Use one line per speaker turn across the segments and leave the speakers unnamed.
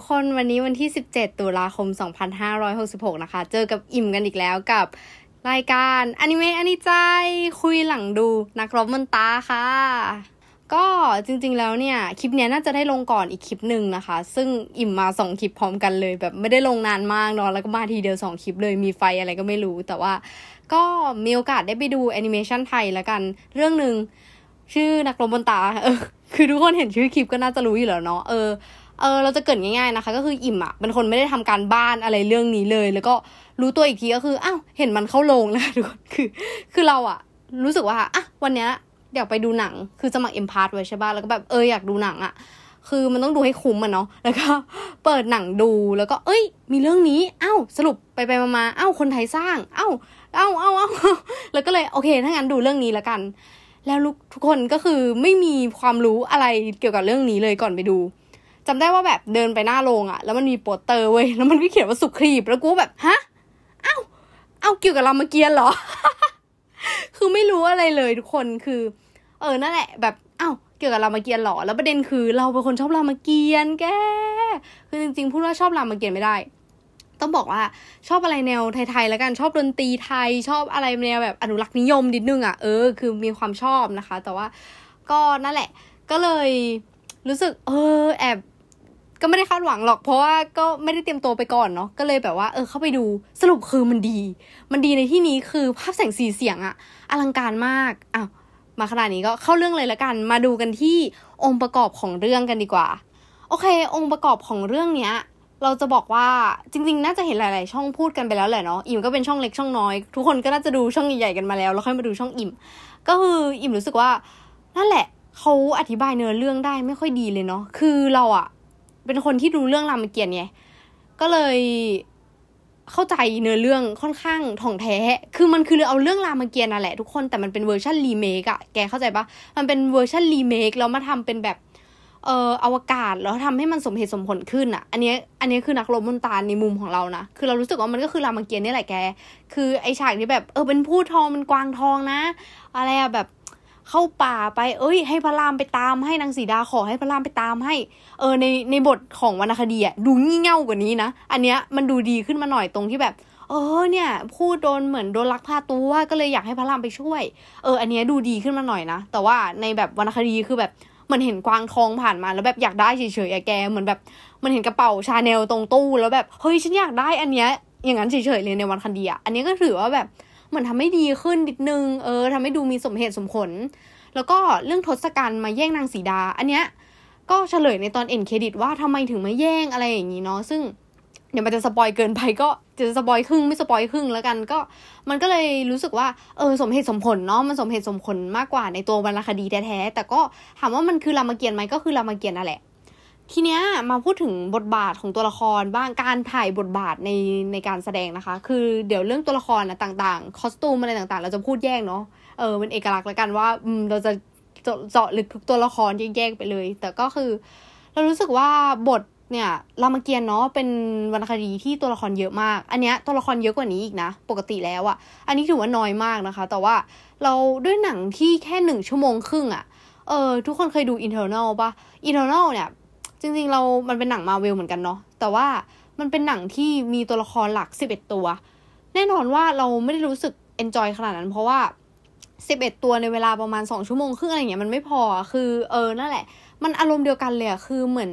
ทุกคนวันนี้วันที่ 17 ตุลาคม 2566 นะคะ เจอกับอิ่มกันอีกแล้วกับ รายการอนิเมะอนิจใยคุยหลังดูนักรบมันตาค่ะ ก็จริง ๆแล้วเนี่ยคลิปนี้น่าจะได้ลงก่อนอีกคลิปหนึ่งนะคะ ซึ่งอิ่มมา2คลิปพร้อมกันเลย แบบไม่ได้ลงนานมากเนาะแล้วก็มาทีเดียว2คลิป เลยมีไฟอะไรก็ไม่รู้ แต่ว่าก็มีโอกาสได้ไปดูแอนิเมชันไทยละกันเรื่องหนึ่งชื่อนักรบมันตาเออคือทุกคนเห็นชื่อคลิปก็น่าจะรู้อยู่แล้วเนาะเออเออเราจะเกิดง่ายๆนะคะ ก็คืออิ่มอะเป็นคนไม่ได้ทำการบ้านอะไรเรื่องนี้เลย แล้วก็รู้ตัวอีกทีก็คือ อ้าว เห็นมันเข้าโรงแล้วทุกคนคือ คือเราอะรู้สึกว่า อ่ะ วันเนี้ยเดี๋ยวไปดูหนัง คือสมัครเอ็มพาร์ตไว้ใช่ป่ะแล้วก็แบบ เออ อยากดูหนังอะคือมันต้องดูให้คุ้มอ่ะเนาะ แล้วก็เปิดหนังดู แล้วก็ เอ้ย มีเรื่องนี้เอ้าสรุปไปไปมาเอ้าคนไทยสร้าง เอ้าเอ้าเอ้าเอ้าแล้วก็เลย โอเคถ้างั้นดูเรื่องนี้แล้วกัน แล้วทุกคนก็คือไม่มีความรู้อะไรเกี่ยวกับเรื่องนี้เลยก่อนไปดูจำได้ว่าแบบเดินไปหน้าโรงอะแล้วมันมีโปสเตอร์เว้ย แล้วมันก็เขียนว่าสุครีบแล้วกูแบบฮะเอ้าเอาเกี่ยวกับรามเกียรเหรอ คือไม่รู้อะไรเลย ทุกคนคือ เออนั่นแหละ แบบเอ้า เกี่ยวกับรามเกียรตหรอแล้วประเด็นคือเราเป็นคนชอบรามเกียรแกคือจริงๆพูดว่าชอบรามเกียรไม่ได้ ต้องบอกว่า ชอบอะไรแนวไทยๆแล้วกันชอบดนตรีไทย ชอบอะไรแนวแบบอนุรักษ์นิยมนิดนึงอะ่ะเออคือมีความชอบนะคะ แต่ว่า ก็นั่นแหละ ก็เลย รู้สึก เออ แอบก็ไม่ได้คาดหวังหรอก เพราะว่าก็ไม่ได้เตรียมตัวไปก่อนเนาะ ก็เลยแบบว่า เออ เข้าไปดู สรุปคือมันดี มันดีในที่นี้คือภาพแสงสีเสียงอะอลังการมากอ่ะมาขนาดนี้ก็เข้าเรื่องเลยละกัน มาดูกันที่องค์ประกอบของเรื่องกันดีกว่า โอเค องค์ประกอบของเรื่องเนี้ย เราจะบอกว่า จริง ๆ น่าจะเห็นหลายๆ ช่องพูดกันไปแล้วแหละเนาะ อิ่มก็เป็นช่องเล็กช่องน้อย ทุกคนก็น่าจะดูช่องใหญ่ๆ กันมาแล้ว แล้วค่อยมาดูช่องอิ่ม ก็คืออิ่มรู้สึกว่า นั่นแหละ เขาอธิบายเนื้อเรื่องได้ไม่ค่อยดีเลยเนาะคือเราอะเป็นคนที่ดูเรื่องรามเกียรติ์ไงก็เลยเข้าใจเนื้อเรื่องค่อนข้างถ่องแท้ คือมันคือเอาเรื่องรามเกียรติ์นั่นแหละ ทุกคน แต่มันเป็นเวอร์ชันรีเมคอะแกเข้าใจปะมันเป็นเวอร์ชันรีเมคแล้วมาทำเป็นแบบเอ่ออวกาศแล้วทำให้มันสมเหตุสมผลขึ้นอะอันนี้อันนี้คือนักลบมนตาในมุมของเรานะ คือเรารู้สึกว่ามันก็คือรามเกียรติ์นี่แหละแก คือไอฉากที่แบบเออเป็นผู้ทองเป็นกวางทองนะ อะไรอะแบบเข้าป่าไป เอ้ยให้พระรามไปตาม ให้นางสีดาขอให้พระรามไปตามให้ เออในในบทของวรรณคดีอะดูงี่เง่ากว่านี้นะ อันเนี้ยมันดูดีขึ้นมาหน่อยตรงที่แบบ เออเนี่ยพูดโดนเหมือนโดนลักพาตัวก็เลยอยากให้พระรามไปช่วย เออ อันเนี้ยดูดีขึ้นมาหน่อยนะ แต่ว่าในแบบวรรณคดีคือแบบมันเห็นกวางทองผ่านมาแล้วแบบอยากได้เฉยๆแกเหมือนแบบมันเห็นกระเป๋าชาแนลตรงตู้แล้วแบบเฮ้ยฉันอยากได้อันเนี้ยอย่างนั้นเฉยๆเลยในวันคันดีอะอันนี้ก็ถือว่าแบบเหมือนทำให้ดีขึ้นนิดนึง เออ ทำให้ดูมีสมเหตุสมผล แล้วก็เรื่องทศกัณฐ์มาแย่งนางสีดาอันเนี้ย ก็เฉลยในตอนเอ็นเครดิตว่าทำไมถึงมาแย่งอะไรอย่างนี้เนาะซึ่ง เดี๋ยวมันจะสปอยเกินไป ก็จะสปอยครึ่งไม่สปอยครึ่งแล้วกันก็มันก็เลยรู้สึกว่า เออสมเหตุสมผลเนาะมันสมเหตุสมผลมากกว่าในตัววรรณคดีแท้ๆแต่ก็ถามว่ามันคือรามเกียรติไหมก็คือรามเกียรตินั่นแหละทีเนี้ยมาพูดถึงบทบาทของตัวละครบ้าง การถ่ายบทบาทในในการแสดงนะคะ คือเดี๋ยวเรื่องตัวละครนะต่างๆ คอสตูมอะไรต่างๆ เราจะพูดแยกเนาะ เออเป็นเอกลักษณ์ละกันว่าเราจะเจาะลึกทุกตัวละครแยกๆไปเลย แต่ก็คือ เรารู้สึกว่าบทเนี่ยรามเกียรติเนาะเป็นวรรณคดีที่ตัวละครเยอะมาก อันเนี้ยตัวละครเยอะกว่านี้อีกนะ ปกติแล้วอะอันนี้ถือว่าน้อยมากนะคะ แต่ว่าเราด้วยหนังที่แค่หนึ่งชั่วโมงครึ่งอะเออทุกคนเคยดู internal ปะ internal เนี่ยจริงๆ เรา มันเป็นหนังมาเวลเหมือนกันเนาะ แต่ว่า มันเป็นหนังที่มีตัวละครหลักสิบเอ็ดตัว แน่นอนว่าเราไม่ได้รู้สึกเอนจอยขนาดนั้น เพราะว่าสิบเอ็ดตัวในเวลาประมาณสองชั่วโมงครึ่งอะไรเงี้ยมันไม่พอคือ เออ นั่นแหละ มันอารมณ์เดียวกันเลยอะคือเหมือน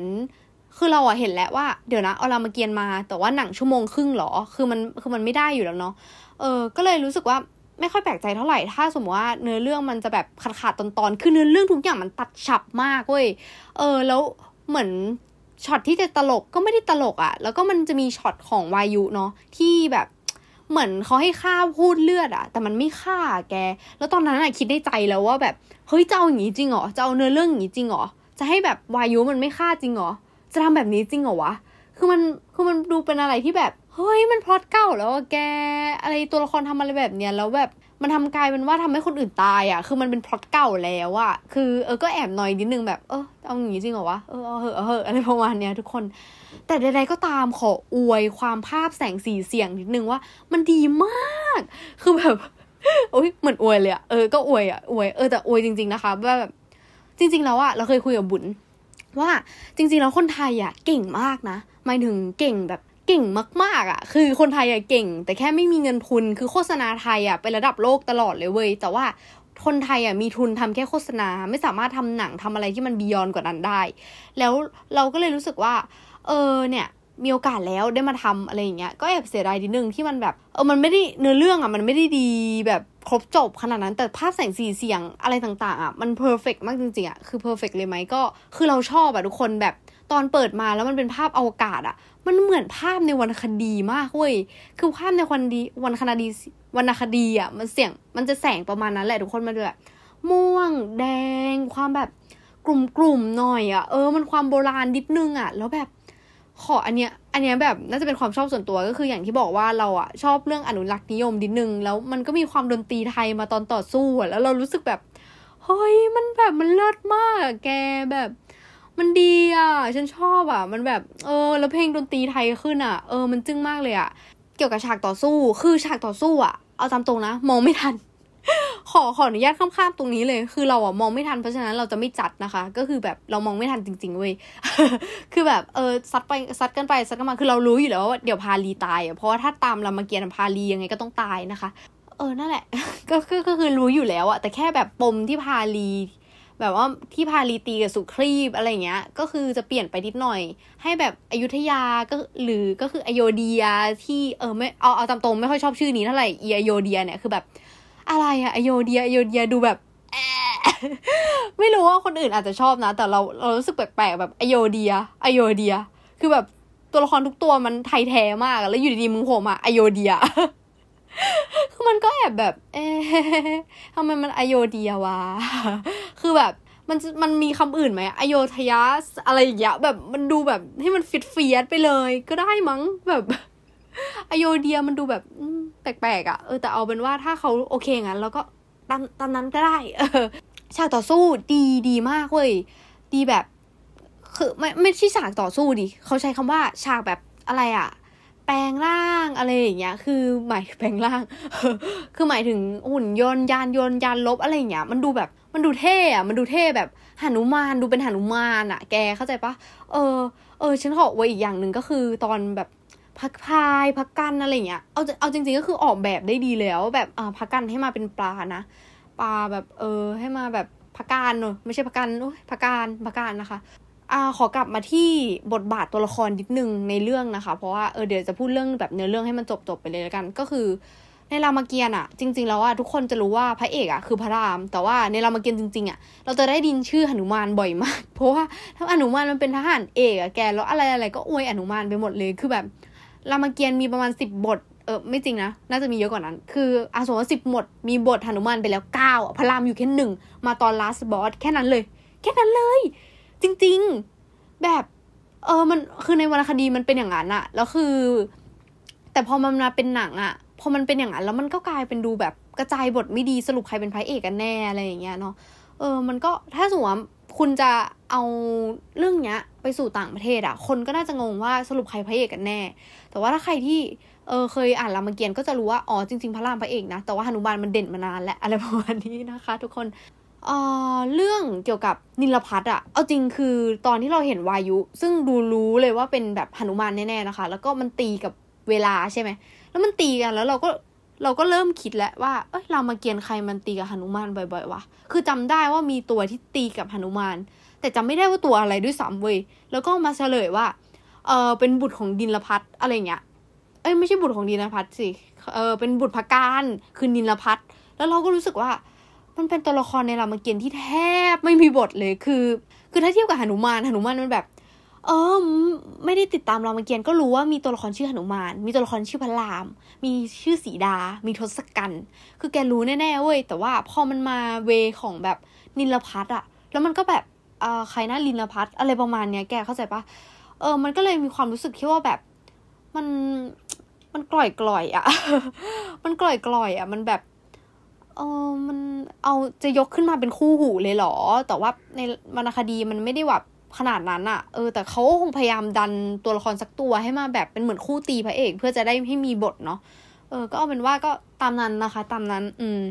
คือเราอะเห็นแล้วว่า เดี๋ยวนะ เอารามาเกียนมา แต่ว่าหนังชั่วโมงครึ่งหรอ คือมัน คือมันไม่ได้อยู่แล้วเนาะ เออ ก็เลยรู้สึกว่า ไม่ค่อยแปลกใจเท่าไหร่ ถ้าสมมติว่าเนื้อเรื่องมันจะแบบขาดขาดตอนตอนคือเนื้อเรื่องทุกอย่างมันตัดฉับมากเว้ยเออแล้วเหมือนช็อตที่จะตลกก็ไม่ได้ตลกอะ่ะ แล้วก็มันจะมีช็อตของวายุเนาะที่แบบ เหมือนเขาให้ฆ่าพูดเลือดอะแต่มันไม่ฆ่าแก แล้วตอนนั้นอะคิดในใจแล้วว่าแบบเฮ้ยจะเอาอย่างนี้จริงเหรอจะเอาเนื้อเรื่องอย่างนี้จริงเหรอจะให้แบบวายุมันไม่ฆ่าจริงเหรอ จะทำแบบนี้จริงเหรอวะ คือมันคือมันดูเป็นอะไรที่แบบเฮ้ยมันพลอตเก่าแล้วแกอะไรตัวละครทำอะไรแบบเนี้ยแล้วแบบมันทำกลายเป็นว่าทำให้คนอื่นตายอะ่ะ คือมันเป็นพล็อตเก่าแล้วอะ่ะ คือเออก็แอบหน่อยนิดนึงแบบเออเอาอย่างนี้จริงเหรอวะ เออเออเอออะไรประมาณเนี้ย ทุกคน แต่ใดๆ ก็ตามขออวยความภาพแสงสีเสียงนิดนึงว่า มันดีมาก คือแบบโอ้ยเหมือนอวยเลยอะ่ะ เออ ก็อวยอะ่ะ อวย เออแต่อวยจริงๆนะคะว่าแบบจริง ๆ แล้วอะ่ะเราเคยคุยกับบุญ ว่าจริงๆแล้วคนไทยอะ่ะเก่งมากนะหมายถึงเก่งแบบเก่งมากๆอะ่ะคือคนไทยอะ่ะเก่งแต่แค่ไม่มีเงินทุนคือโฆษณาไทยอะ่ะเป็นระดับโลกตลอดเลยเว้ยแต่ว่าคนไทยอ่ะมีทุนทำแค่โฆษณาไม่สามารถทำหนังทำอะไรที่มันบียอนกว่านั้นได้ แล้วเราก็เลยรู้สึกว่าเออเนี่ยมีโอกาสแล้วได้มาทำอะไรอย่างเงี้ยก็แอบเสียดายดีนึงที่มันแบบเออมันไม่ได้เนื้อเรื่องอ่ะมันไม่ได้ดีแบบครบจบขนาดนั้นแต่ภาพแสงสีเสียงอะไรต่างๆอ่ะมันเพอร์เฟกมากจริงๆอ่ะคือเพอร์เฟกเลยไหมก็คือเราชอบอ่ะทุกคนแบบตอนเปิดมาแล้วมันเป็นภาพอวกาศอะมันเหมือนภาพในวรรณคดีมากเว้ย คือภาพในวรรณดีวรรณคดีวรรณคดีอะมันเสียงมันจะแสงประมาณนั้นแหละทุกคนมาด้วยม่วงแดง ความแบบกลุ่มๆหน่อยอะเออมันความโบราณนิดนึงอะแล้วแบบ ขออันเนี้ยอันเนี้ยแบบน่าจะเป็นความชอบส่วนตัวก็คืออย่างที่บอกว่าเราอะชอบเรื่องอนุรักษ์นิยมดิดนึง แล้วมันก็มีความดนตรีไทยมาตอนต่อสู้แล้วเรารู้สึกแบบเฮ้ยมันแบบมันเลิศมาก แกแบบมันดีอ่ะ ฉันชอบอ่ะ มันแบบ เออ แล้วเพลงดนตรีไทยขึ้นอ่ะ เออ มันจึ้งมากเลยอ่ะ เกี่ยวกับฉากต่อสู้ คือฉากต่อสู้อ่ะ เอาตามตรงนะ มองไม่ทัน ขอขออนุญาตข้ามๆตรงนี้เลย คือเราอ่ะมองไม่ทัน เพราะฉะนั้นเราจะไม่จัดนะคะ ก็คือแบบเรามองไม่ทันจริง ๆเว้ย คือแบบ เออซัดไปซัดกันไปซัดกันมา คือเรารู้อยู่แล้วว่าเดี๋ยวพาลีตายอ่ะเพราะว่าถ้าตามรามเกียรตพาลียังไงก็ต้องตายนะคะ เออ นั่นแหละ ก็คือก็คือรู้อยู่แล้วอ่ะ แต่แค่แบบปมที่พาลีแบบว่าที่พาลีตีกับสุครีบอะไรเงี้ย ก็คือจะเปลี่ยนไปนิดหน่อย ให้แบบอยุธยาก็หรือก็คืออโยเดียที่เออไม่เอาเอาตามตรงไม่ค่อยชอบชื่อนี้เท่าไหร่อีอโยเดียเนี่ยคือแบบ อะไรอะอโยเดียอโยเดียดูแบบ ไม่รู้ว่าคนอื่นอาจจะชอบนะ แต่เราเรารู้สึกแปลกๆแบบอโยเดียอโยเดีย คือแบบตัวละครทุกตัวมันไทยแท้มากแล้วอยู่ดีๆมึงโผล่มาอโยเดียคือมันก็แอบแบบ เอ๊ะทำไมมันอโยเดียวะ คือแบบมันมันมีคำอื่นไหม อโยธยาอะไรอย่างเงี้ย แบบมันดูแบบให้มันฟิตเฟียสไปเลย ก็ได้มั้ง แบบ อโยเดียมันดูแบบแปลกๆ อ่ะเออแต่เอาเป็นว่าถ้าเขาโอเคงั้นเราก็ตามตามนั้นก็ได้ เออฉากต่อสู้ดีดีมากเว้ย ดีแบบ คือไม่ไม่ใช่ฉากต่อสู้ดิเขาใช้คำว่าฉากแบบอะไรอ่ะแปลงร่างอะไรอย่างเงี้ย คือหมายแปลงร่าง คือหมายถึงหุ่นยนต์ยานยนต์ยานลบอะไรอย่างเงี้ย มันดูแบบมันดูเท่อะมันดูเท่แบบหนุมานดูเป็นหนุมานอะแกเข้าใจปะ เออ เออฉันขอไว้อีกอย่างหนึ่งก็คือตอนแบบพักพายพักกันอะไรเงี้ยเอาเอาจริงๆก็คือออกแบบได้ดีแล้วแบบอ่าพักกันให้มาเป็นปลานะ ปลาแบบเออ ให้มาแบบพักการเนอะไม่ใช่พักกันโอ้ยพักการพักการนะคะอ่าขอกลับมาที่บทบาทตัวละครนิดนึงในเรื่องนะคะ เพราะว่าเออเดี๋ยวจะพูดเรื่องแบบเนื้อเรื่องให้มันจบจบไปเลยแล้วกัน ก็คือในรามเกียรติ์อ่ะ จริงๆแล้วอ่ะทุกคนจะรู้ว่าพระเอกอ่ะคือพระราม แต่ว่าในรามเกียรติ์จริงๆอ่ะเราจะได้ดินชื่อหนุมานบ่อยมาก เพราะว่าถ้าหนุมานมันเป็นทหารเอกอ่ะแก แล้วอะไรอะไรก็อวยหนุมานไปหมดเลย คือแบบรามเกียรติ์มีประมาณสิบบท เออไม่จริงนะ น่าจะมีเยอะกว่านั้น คืออาสมว่าสิบหมดมีบทหนุมานไปแล้วเก้าพระรามอยู่แค่หนึ่ง มาตอนลาสบอสแค่นั้นเลย แค่นั้นเลยจริงๆแบบ เออมัน คือ ใน วรรณคดี มัน เป็น อย่าง นั้นอะแล้ว คือ แต่ พอ มัน มา เป็น หนังอะพอมัน เป็น อย่าง นั้น แล้ว มัน ก็ กลาย เป็น ดู แบบ กระจาย บท ไม่ดี สรุป ใคร เป็น พระเอก กันแน่ อะไร อย่างเงี้ย เนาะ เออ มัน ก็ ถ้า สมมติคุณ จะ เอา เรื่องเนี้ย ไป สู่ ต่างประเทศอะคน ก็ น่าจะ งง ว่า สรุป ใคร พระเอก กันแน่ แต่ว่า ถ้า ใคร ที่ เออ เคย อ่านรามเกียรติ์ก็จะ รู้ว่า อ๋อ จริง ๆพระราม พระเอก นะ แต่ว่าหนุมานมัน เด่น มา นาน แล้วอะไรประมาณนี้นะคะ ทุกคนเรื่องเกี่ยวกับนิลพัทอะเอาจริงคือตอนที่เราเห็นวายุ ซึ่งดูรู้เลยว่าเป็นแบบหนุมานแน่ๆนะคะแล้วก็มันตีกับเวลาใช่ไหม แล้วมันตีกันแล้วเราก็เราก็เริ่มคิดแล้วว่า เอ้ยเรามาเกียนใครมันตีกับหนุมานบ่อยๆวะ คือจำได้ว่ามีตัวที่ตีกับหนุมาน แต่จำไม่ได้ว่าตัวอะไรด้วยซ้ำเว้ย แล้วก็มาเฉลยว่า เออเป็นบุตรของดินลพัทอะไรเงี้ย เอ้ยไม่ใช่บุตรของดินลพัทสิ เออเป็นบุตรพการคือนินลพัทแล้วเราก็รู้สึกว่ามันเป็นตัวละครในรามเกียรติ์ที่แทบไม่มีบทเลย คือ คือถ้าเทียบกับหนุมานหนุมานมันแบบ เออ ไม่ได้ติดตามรามเกียรติ์ก็รู้ว่ามีตัวละครชื่อหนุมาน มีตัวละครชื่อพระราม มีชื่อสีดา มีทศกัณฐ์ คือแกรู้แน่ๆเว้ย แต่ว่าพอมันมาเวของแบบนิลพัทอะ แล้วมันก็แบบอ่าใครนะลินพัทอะไรประมาณเนี้ยแกเข้าใจปะเออ มันก็เลยมีความรู้สึกที่ว่าแบบ มัน มันกล่อยกล่อยอะมันกล่อยกล่อยอะมันแบบเออ มัน เอา จะยกขึ้นมาเป็นคู่หูเลยเหรอ แต่ว่าในวรรณคดีมันไม่ได้แบบขนาดนั้นอะเออ แต่เขาคงพยายามดันตัวละครสักตัวให้มาแบบเป็นเหมือนคู่ตีพระเอกเพื่อจะได้ให้มีบทเนาะ เออ ก็เอาเป็นว่าก็ตามนั้นนะคะ ตามนั้น อืม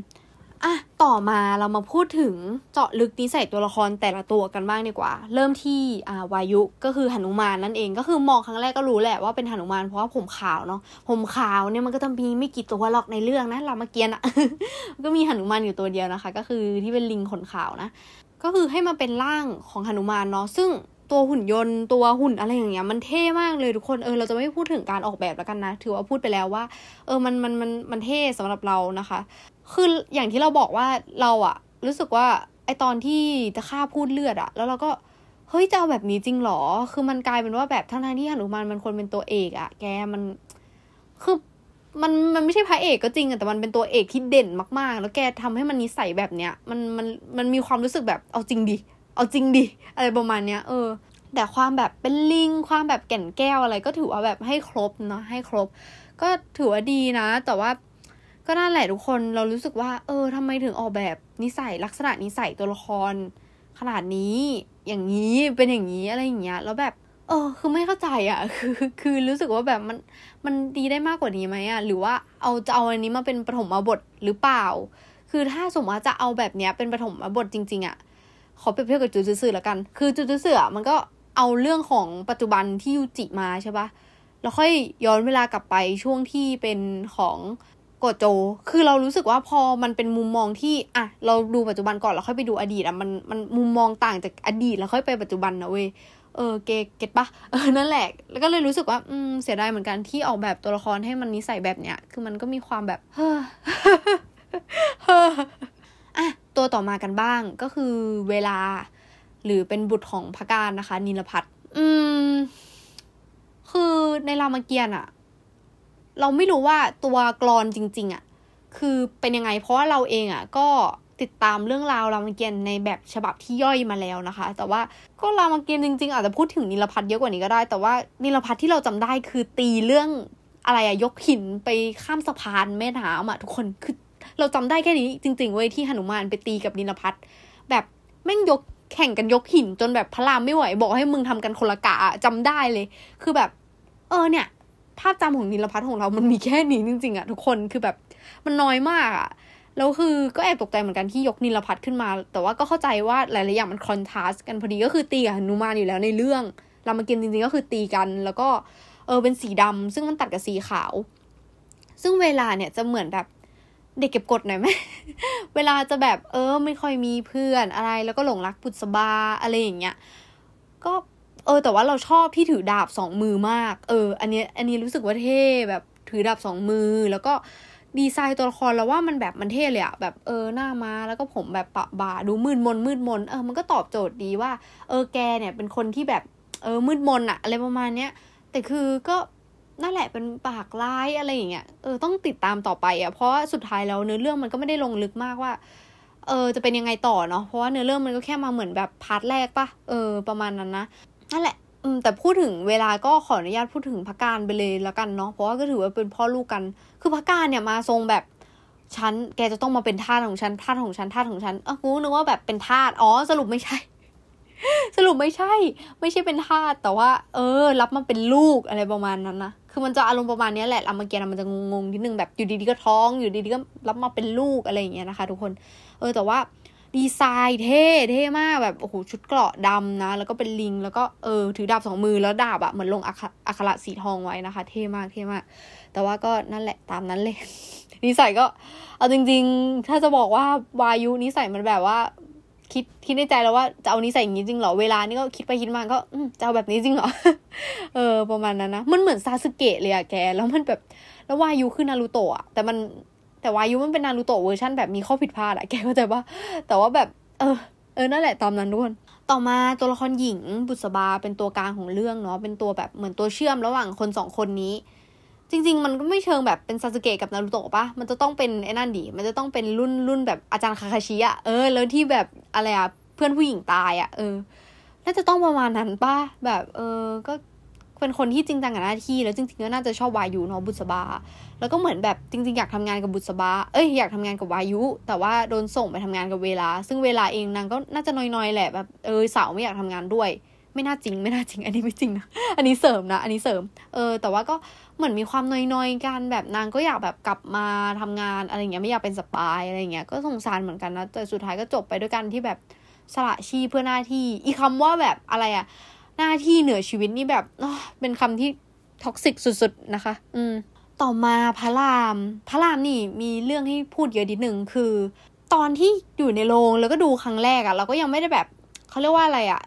อะต่อมาเรามาพูดถึงเจาะลึกนิสัยตัวละครแต่ละตัวกันบ้างดีกว่า เริ่มที่อ่าวายุก็คือหนุมานนั่นเองก็คือมองครั้งแรกก็รู้แหละว่าเป็นหนุมานเพราะว่าผมขาวเนาะผมขาวเนี่ยมันก็จะมีไม่กี่ตัวหรอกในเรื่องนะรามเกียนอ่ะก็มีหนุมานอยู่ตัวเดียวนะคะ ก็คือที่เป็นลิงขนขาวนะ ก็คือให้มาเป็นร่างของหนุมานเนาะซึ่งตัวหุ่นยนต์ตัวหุ่นอะไรอย่างเงี้ยมันเท่มากเลยทุกคนเออเราจะไม่พูดถึงการออกแบบแล้วกันนะ ถือว่าพูดไปแล้วว่า เออมันมันมันมันเท่สำหรับเรานะคะคืออย่างที่เราบอกว่าเราอะรู้สึกว่าไอตอนที่จะฆ่าพูดเลือดอะแล้วเราก็เฮ้ยจะเอาแบบนี้จริงหรอคือมันกลายเป็นว่าแบบทั้งทที่หนุมานมันควรเป็นตัวเอกอะแกมัน คือ มันมันไม่ใช่พระเอกก็จริงอะแต่มันเป็นตัวเอกที่เด่นมาก ๆ แล้วแกทำให้มันนิสัยแบบเนี้ยมันมันมันมีความรู้สึกแบบเอาจริงดิเอาจริงดิอะไรประมาณเนี้ยเออแต่ความแบบเป็นลิงความแบบแก่นแก้วอะไรก็ถือว่าแบบให้ครบเนาะให้ครบ ก็ถือว่าดีนะแต่ว่าก็นั่นแหละทุกคน เรารู้สึกว่า เออทำไมถึงออกแบบนิสัยลักษณะนิสัยตัวละคร ขนาดนี้ อย่างนี้ เป็นอย่างนี้อะไรอย่างเงี้ยแล้วแบบ เออ คือไม่เข้าใจอะ่ะ คือ คือรู้สึกว่าแบบมัน มันดีได้มากกว่านี้ไหมอะ่ะ หรือว่า เอาจะเอาอันนี้มาเป็นปฐมบทหรือเปล่า คือถ้าสมมติว่าจะเอาแบบเนี้ยเป็นปฐมบทจริงๆอะ่ะขอเปรียบเทียบกับจูจูสอแล้วกัน คือจูจูสือ่มันก็เอาเรื่องของปัจจุบันที่ยูจิมาใช่ปะแล้วค่อยย้อนเวลากลับไปช่วงที่เป็นของโจคือ เรารู้สึกว่าพอมันเป็นมุมมองที่ อ่ะ เราดูปัจจุบันก่อนแล้วค่อยไปดูอดีตอ่ะ มันมันมุมมองต่างจากอดีตแล้วค่อยไปปัจจุบันนะเว้ยเออเกเก็ตปะเออนั่นแหละแล้วก็เลยรู้สึกว่าอืมเสียดายเหมือนกันที่ออกแบบตัวละครให้มันนิสัยแบบเนี้ยคือมันก็มีความแบบเฮ้ออ่ะตัวต่อมากันบ้างก็คือเวลา หรือเป็นบุตรของพระการนะคะ นิลพัทอืม คือในรามเกียรติ์อะเราไม่รู้ว่าตัวกรอนจริง ๆอะ่ะคือเป็นยังไงเพราะว่าเราเองอะ่ะ ก็ติดตามเรื่องราวรามเกียรติในแบบฉบับที่ย่อยมาแล้วนะคะ แต่ว่าก็รามเกียรติจริงๆ อาจจะพูดถึงนิลพัทเยอะกว่านี้ก็ได้ แต่ว่านิลพัทที่เราจำได้คือตีเรื่องอะไรอะยกหินไปข้ามสะพานแม่น้ำอะทุกคนคือเราจำได้แค่นี้จริง ๆเว้ยที่หนุมานไปตีกับนิลพัทแบบแม่งยกแข่งกันยกหินจนแบบพระรามไม่ไหว บอกให้มึงทำกันคนละกะจำได้เลย คือแบบเออเนี่ยภาพจำของนิลพัฒน์ของเรามันมีแค่นี้จริงๆอะทุกคนคือแบบมันน้อยมากอะแล้วคือก็แอบตกใจเหมือนกันที่ยกนิลพัฒน์ขึ้นมา แต่ว่าก็เข้าใจว่าหลายๆอย่างมันคอนทราสต์กันพอดีก็คือตีกับหนุมานอยู่แล้วในเรื่องรามเกียรติจริงๆก็คือตีกัน แล้วก็เออเป็นสีดำ ซึ่งมันตัดกับสีขาว ซึ่งเวลาเนี่ยจะเหมือนแบบ เด็กเก็บกดหน่อยไหมเวลาจะแบบเออไม่ค่อยมีเพื่อนอะไรแล้วก็หลงรักปุตสบาอะไรอย่างเงี้ยก็เออแต่ว่าเราชอบที่ถือดาบสองมือมาก เอออันนี้อันนี้รู้สึกว่าเท่แบบถือดาบสองมือแล้วก็ดีไซน์ตัวละครเราวว่ามันแบบมันเท่เลยอะแบบเออหน้ามาแล้วก็ผมแบบปะบ่าดูมืดมนมืดมนเออมันก็ตอบโจทย์ดีว่า เออแกเนี่ยเป็นคนที่แบบเออมืดมนอะอะไรประมาณเนี้ยแต่คือก็นั่นแหละเป็นปากร้ายอะไรอย่างเงี้ยเออต้องติดตามต่อไปอะเพราะสุดท้ายแล้วเนื้อเรื่องมันก็ไม่ได้ลงลึกมากว่า เออจะเป็นยังไงต่อเนาะเพราะว่าเนื้อเรื่องมันก็แค่มาเหมือนแบบพาร์ทแรกปะเออประมาณนั้นนะนั่นแหละ อืม แต่พูดถึงเวลา ก็ขออนุญาตพูดถึงพักการไปเลย แล้วกันเนาะ เพราะว่าก็ถือว่าเป็นพ่อลูกกัน คือพักการเนี่ยมาทรงแบบ ฉัน แกจะต้องมาเป็นทาสของฉันทาสของฉันทาสของฉันอ๋อกูนึกว่าแบบเป็นทาสอ๋อ สรุปไม่ใช่ สรุปไม่ใช่ ไม่ใช่เป็นทาสแต่ว่า เออ รับมาเป็นลูกอะไรประมาณนั้นนะคือมันจะอารมณ์ประมาณนี้แหละอามาเกียนมันจะงงๆนิดนึงแบบ อยู่ดีๆก็ท้อง อยู่ดีๆก็ รับมาเป็นลูกอะไรอย่างเงี้ยนะคะทุกคน เออ แต่ว่าดีไซน์เท่ เท่มากแบบโอ้โหชุดเกราะดำนะ แล้วก็เป็นลิงแล้วก็เออ ถือดาบสองมือแล้วดาบอะเหมือนลงอักขระสีทองไว้นะคะ เท่มากเท่มาก แต่ว่าก็นั่นแหละตามนั้นเลย นิสัยก็เอาจริงๆ ถ้าจะบอกว่าวายุนิสัยมันแบบว่า คิด คิดในใจแล้วว่าจะเอานิสัยอย่างนี้จริงเหรอ เวลานี่ก็คิดไปคิดมาก็จะเอาแบบนี้จริงเหรอเออประมาณนั้นนะมันเหมือนซาสึเกะเลยอะแกแล้วมันแบบแล้ววายุคือนารูโตะแต่มันแต่วายุมันเป็นนารูโตะเวอร์ชันแบบมีข้อผิดพลาดอะแกเข้าใจปะแต่ว่าแบบ เออ เออ นั่นแหละตามนั้นทุกคนต่อมาตัวละครหญิงบุษบาเป็นตัวกลางของเรื่องเนาะเป็นตัวแบบเหมือนตัวเชื่อมระหว่างคนสองคนนี้ จริง ๆ มันก็ไม่เชิงแบบ เป็นซาสึเกะกับนารูโตะปะมันจะต้องเป็นไอ้นั่นดี มันจะต้องเป็นรุ่นรุ่นแบบ อาจารย์คาคาชิอะเออแล้วที่แบบอะไรอะเพื่อนผู้หญิงตายอะเออน่าจะต้องประมาณนั้นปะแบบเออก็เป็นคนที่จริงจังกับหน้าที่ แล้วจริงๆก็น่าจะชอบวายุเนาะบุษบา แล้วก็เหมือนแบบจริง ๆ อยากทำงานกับบุษบา เอ้ยอยากทำงานกับวายุ แต่ว่าโดนส่งไปทำงานกับเวลา ซึ่งเวลาเองนางก็น่าจะน้อยๆแหละแบบเออสาวไม่อยากทำงานด้วย ไม่น่าจริงไม่น่าจริงอันนี้ไม่จริงนะอันนี้เสริมนะอันนี้เสริม เออ แต่ว่าก็เหมือนมีความน้อยๆกันแบบนางก็อยากแบบกลับมาทำงานอะไรเงี้ยไม่อยากเป็นสปายอะไรเงี้ยก็สงสารเหมือนกันนะแต่สุดท้ายก็จบไปด้วยกันที่แบบสละชีพเพื่อหน้าที่ อีคำว่าแบบอะไรอะหน้าที่เหนือชีวิตนี่แบบเป็นคำที่ท็อกซิกสุด ๆนะคะ อืมต่อมาพระรามพระรามนี่มีเรื่องให้พูดเยอะนิดหนึ่งคือ ตอนที่อยู่ในโรงแล้วก็ดูครั้งแรกอะเราก็ยังไม่ได้แบบเขาเรียกว่าอะไรอะ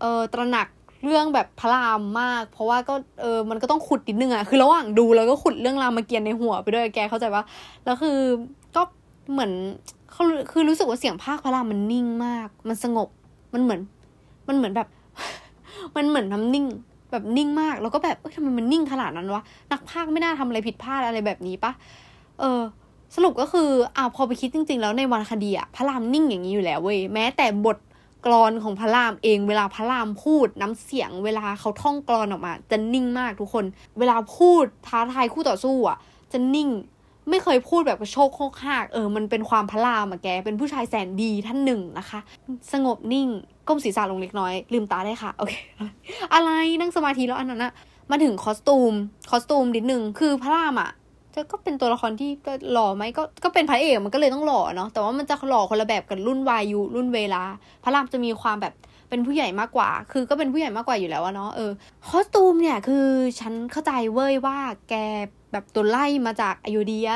เออตระหนักเรื่องแบบพระรามมาก เพราะว่าก็เออมันก็ต้องขุดนิดนึงอะคือระหว่างดูแล้วก็ขุดเรื่องรามเกียรติในหัวไปด้วย แกเข้าใจว่าแล้วคือก็เหมือนเขาคือรู้สึกว่าเสียงภาคพระรามมันนิ่งมาก มันสงบ มันเหมือน มันเหมือนแบบมันเหมือนทำนิ่ง แบบนิ่งมาก แล้วก็แบบเอ้ยทำไมมันนิ่งขนาดนั้นวะนักพากไม่น่าทำอะไรผิดพลาดอะไรแบบนี้ปะเออสรุปก็คืออ้าวพอไปคิดจริง ๆ แล้ว ในวันคดีอะพระรามนิ่งอย่างนี้อยู่แล้วเว้ยแม้ แต่บทกรอนของพระรามเองเวลาพระรามพูด น้ำเสียง เวลาเขาท่องกรอนออกมาจะนิ่งมากทุกคน เวลาพูดท้าทายคู่ต่อสู้ อ่ะ จะนิ่งไม่เคยพูดแบบโชคโคกหากเออ มันเป็นความพลามอแก เป็นผู้ชายแสนดีท่านหนึ่งนะคะ สงบนิ่งก้มศีรษะลงเล็กน้อย ลืมตาได้ค่ะโอเคอะไรนั่งสมาธิแล้วอันนั้นอะมาถึงคอสตูมคอสตูมนิดนึ่งคือพระรามอะจะก็เป็นตัวละครที่หล่อไหมก็ก็เป็นพระเอกมันก็เลยต้องหล่อเนาะแต่ว่ามันจะหล่อคนละแบบกับรุ่นวายุ รุ่นเวลาพระรามจะมีความแบบเป็นผู้ใหญ่มากกว่า คือก็เป็นผู้ใหญ่มากกว่าอยู่แล้วเนาะเออคอสตูมเนี่ยคือฉันเข้าใจเว้ยว่าแกแบบตัวไล่มาจากอายุเดีย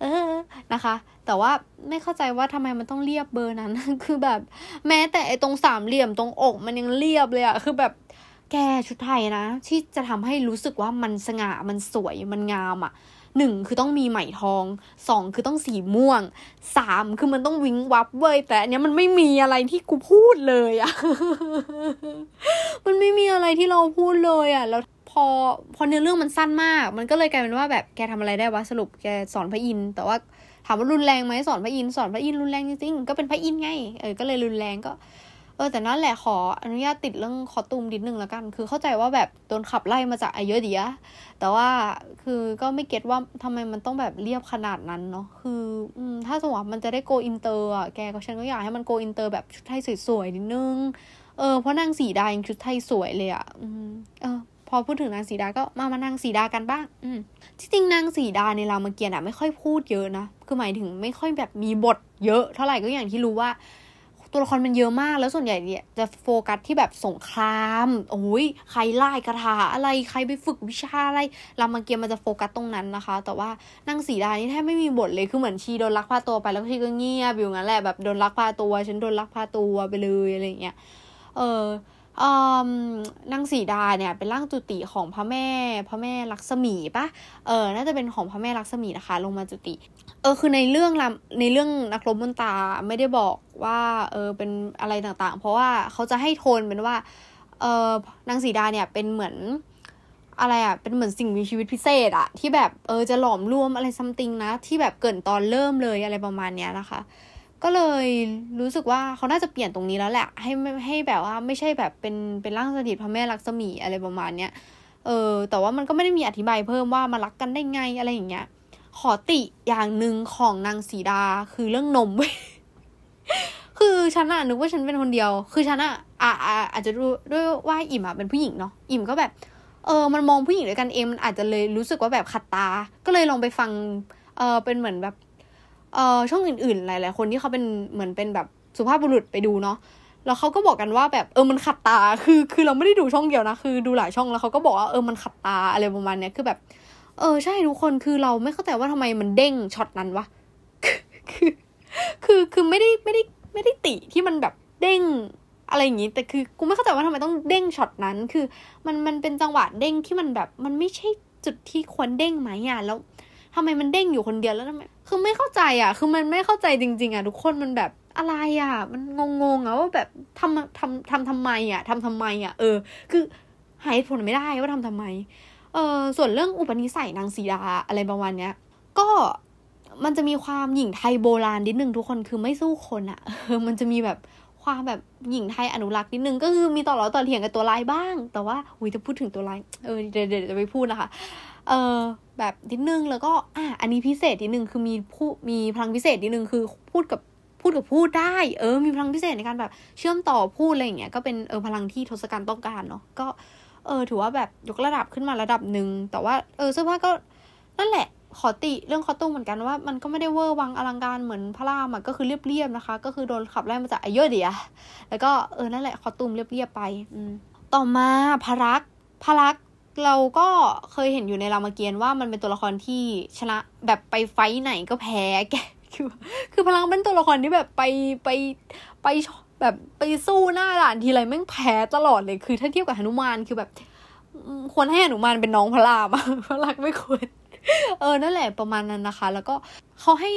เออนะคะ แต่ว่าไม่เข้าใจว่าทำไมมันต้องเรียบเบอร์นั้น คือแบบแม้แต่ไอตรงสามเหลี่ยมตรงอกมันยังเรียบเลยอะคือแบบแกชุดไทยนะที่จะทำให้รู้สึกว่ามันสง่ามันสวยมันงามอะ่ะหนึ่งคือต้องมีไหมทองสองคือต้องสีม่วงสามคือมันต้องวิงวับเว้ย แต่อันเนี้ยมันไม่มีอะไรที่กูพูดเลยอะ่ะมันไม่มีอะไรที่เราพูดเลยอ่ะแล้วพอพอเนื้อเรื่องมันสั้นมาก มันก็เลยกลายเป็นว่าแบบแกทำอะไรได้วะสรุปแกสอนพระอินทร์แต่ว่าถามว่ารุนแรงไหมสอนพระอินทร์สอนพระอินทร์รุนแรงจริงๆก็เป็นพระอินทร์ไง เออ ก็เลยรุนแรงก็ เออแต่นั่นแหละขอ อนุญาตติดเรื่องขอตุมดิดนึงแล้วกัน คือเข้าใจว่าแบบโดนขับไล่มาจากอเยอเดียแต่ว่าคือก็ไม่เก็ตว่าทำไมมันต้องแบบเรียบขนาดนั้นเนาะ คืออถ้าสมมติมันจะได้โกอินเตอร์อ่ะแกก็ฉันก็อยากให้มันโกอินเตอร์แบบชุดไทยสวยๆนิดนึง เออเพราะนางสีดายังชุดไทยสวยเลยอ่ะเออพอพูดถึงนางสีดา ก็มามานางสีดากันบ้าง อืม จริงนางสีดาในรามเกียรติอะไม่ค่อยพูดเยอะนะ คือหมายถึงไม่ค่อยแบบมีบทเยอะเท่าไหร่ ก็อย่างที่รู้ว่า ตัวละครมันเยอะมาก แล้วส่วนใหญ่เนี่ย จะโฟกัสที่แบบสงครามโอ้ยใครไล่กระถาอะไร ใครไปฝึกวิชาอะไรรามเกียรติมันจะโฟกัสตรงนั้นนะคะ แต่ว่านางสีดานี่แทบไม่มีบทเลย คือเหมือนชีโดนลักพาตัวไป แล้วชีก็เงียบอยู่งั้นแหละแบบโดนลักพาตัว ฉันโดนลักพาตัวไปเลยอะไรเงี้ย เออนางสีดาเนี่ยเป็นร่างจุติของพระแม่พระแม่ลักษมีปะเออ น่าจะเป็นของพระแม่ลักษมีนะคะ ลงมาจุติ เออ คือในเรื่องในเรื่องนักรบมนตาไม่ได้บอกว่าเออเป็นอะไรต่างๆ เพราะว่าเขาจะให้โทนเป็นว่าเออนางสีดาเนี่ยเป็นเหมือนอะไรอะ่ะ เป็นเหมือนสิ่งมีชีวิตพิเศษอะที่แบบเออจะหลอมรวมอะไรซัมติงนะ ที่แบบเกิดตอนเริ่มเลยอะไรประมาณเนี้ยนะคะก็เลยรู้สึกว่าเขา น่าจะเปลี่ยนตรงนี้แล้วแหละให้ให้แบบว่าไม่ใช่แบบเป็น เป็นร่างสถิตพระแม่ลักษมีอะไรประมาณเนี้ย เออ แต่ว่ามันก็ไม่ได้มีอธิบายเพิ่มว่ามารักกันได้ไงอะไรอย่างเงี้ยขอติอย่างหนึ่งของนางสีดาคือเรื่องนมเว้ยคือฉันอะนึกว่าฉันเป็นคนเดียว คือฉันอะอ่า อาจจะรู้ด้วยว่าอิ่มอะเป็นผู้หญิงเนาะ อิ่มก็แบบ เออ มันมองผู้หญิงด้วยกันเองมันอาจจะเลยรู้สึกว่าแบบขัดตา ก็เลยลองไปฟัง เออเป็นเหมือนแบบเอ่อช่องอื่นๆ หลายๆคนที่เขาเป็นเหมือนเป็นแบบสุภาพบุรุษไปดูเนาะแล้วเขาก็บอกกันว่า แบบเออมันขัดตา คือ คือเราไม่ได้ดูช่องเดียวนะคือ ดูหลายช่องแล้วเขาก็บอกว่าเออมันขัดตาอะไรประมาณเนี้ยคือแบบเออใช่ทุกคนคือเราไม่เข้าใจว่าทำไมมันเด้งช็อตนั้นวะคือ คือคือไม่ได้ไม่ได้ไม่ได้ติที่มันแบบเด้ง อะไรอย่างนี้แต่คือกูไม่เข้าใจว่าทำไมต้องเด้งช็อตนั้นคือ มันมันเป็นจังหวะเด้งที่มันแบบ มันไม่ใช่จุดที่ควรเด้งไหมอ่ะ แล้วทำไมมันเด้งอยู่คนเดียวแล้วทำไมคือไม่เข้าใจ อ่ะ คือมันไม่เข้าใจจริง ๆ อ่ะ ทุกคนมันแบบอะไรอ่ะ มันงงๆอ่ะว่าแบบทำทำทำทำไมอ่ะทำทำไมอ่ะ เออ คือหายผลไม่ได้ว่าทำทำไม เออ ส่วนเรื่องอุปนิสัยนางสีดาอะไรประมาณเนี้ย ก็มันจะมีความหญิงไทยโบราณนิดนึงทุกคน คือไม่สู้คนอะ่ะมันจะมีแบบความแบบหญิงไทยอนุรักษ์นิดนึงก็คือ มีต่อล้อต่อเถียงกับตัวลายบ้าง แต่ว่า อุ้ยจะพูดถึงตัวลาย เออ เดี๋ยวเดี๋ยวจะไปพูดนะคะเออแบบนิดนึงแล้วก็อ่ะอันนี้พิเศษนิดนึงคือมีผู้มีพลังพิเศษนิดนึงคือพูดกับพูดกับพูดได้ เออมีพลังพิเศษในการแบบ เชื่อมต่อพูดอะไรอย่างเงี้ยก็เป็นเออพลังที่ทศกัณฐ์ต้องการเนาะก็เออถือว่าแบบยกระดับขึ้นมาระดับหนึ่งแต่ว่า เออเสื้อผ้าก็นั่นแหละ ขอติเรื่องคอตุ้มเหมือนกันว่ามันก็ไม่ได้เวอร์วังอลังการเหมือนพระรามอ่ะก็คือเรียบๆนะคะ ก็คือโดนขับไล่มาจากไอโยเดียแล้วก็เออนั่นแหละคอตุ้มเรียบๆไปอืมต่อมาพรักพรักเราก็เคยเห็นอยู่ในรามเกียรติ์ว่า มันเป็นตัวละครที่ชนะแบบไปไฟไหนก็แพ้แกคือคือพลังเป็นตัวละครที่แบบไปไปไปแบบไปสู้หน้าด่านทีไรแม่งแพ้ตลอดเลยคือถ้าเทียบกับหนุมานคือแบบควรให้หนุมานเป็นน้องพระรามพระรักไม่ควรเออนั่นแหละประมาณนั้นนะคะ แล้วก็เขาให้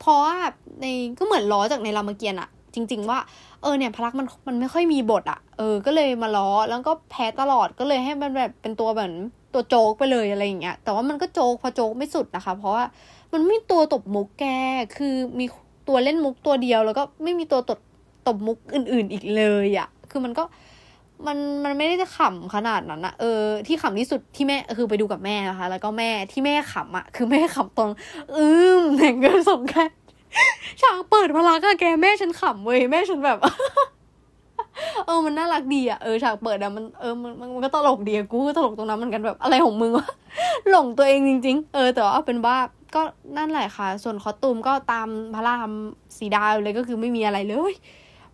เพราะว่าในก็เหมือนล้อจากในรามเกียรติ์อะจริงๆว่าเออเนี่ยพลักมันมันไม่ค่อยมีบทอะเออก็เลยมาล้อแล้วก็แพ้ตลอดก็เลยให้มันแบบเป็นตัวเหมือนตัวโจกไปเลยอะไรอย่างเงี้ยแต่ว่ามันก็โจกพอโจกไม่สุดนะคะเพราะว่ามันไม่ตัวตบมุกแกคือมีตัวเล่นมุกตัวเดียว แล้วก็ไม่มีตัวตบตบมุกอื่นๆอีกเลยอะคือมันก็มันมันไม่ได้จะขำขนาดนั้นนะเออที่ขำที่สุดที่แม่คือไปดูกับแม่นะคะแล้วก็แม่ที่แม่ขำอะ่ะคือแม่ขำตรงอืมแห่งเงินสงแคฉากเปิดพลักอะแกแม่ฉันขำเว้ยแม่ฉันแบบเออมันน่ารักดีอะเออฉากเปิดอะมันเออ มันมันก็ตลกดีกูก็ตลกตรงนั้นเหมือนกันแบบ อะไรของมึงวะหลงตัวเองจริง ๆ เออ แต่ว่าเป็นว่าก็นั่นแหละค่ะ ส่วนคอตูมก็ตามพระรามสีดาวเลยก็คือไม่มีอะไรเลย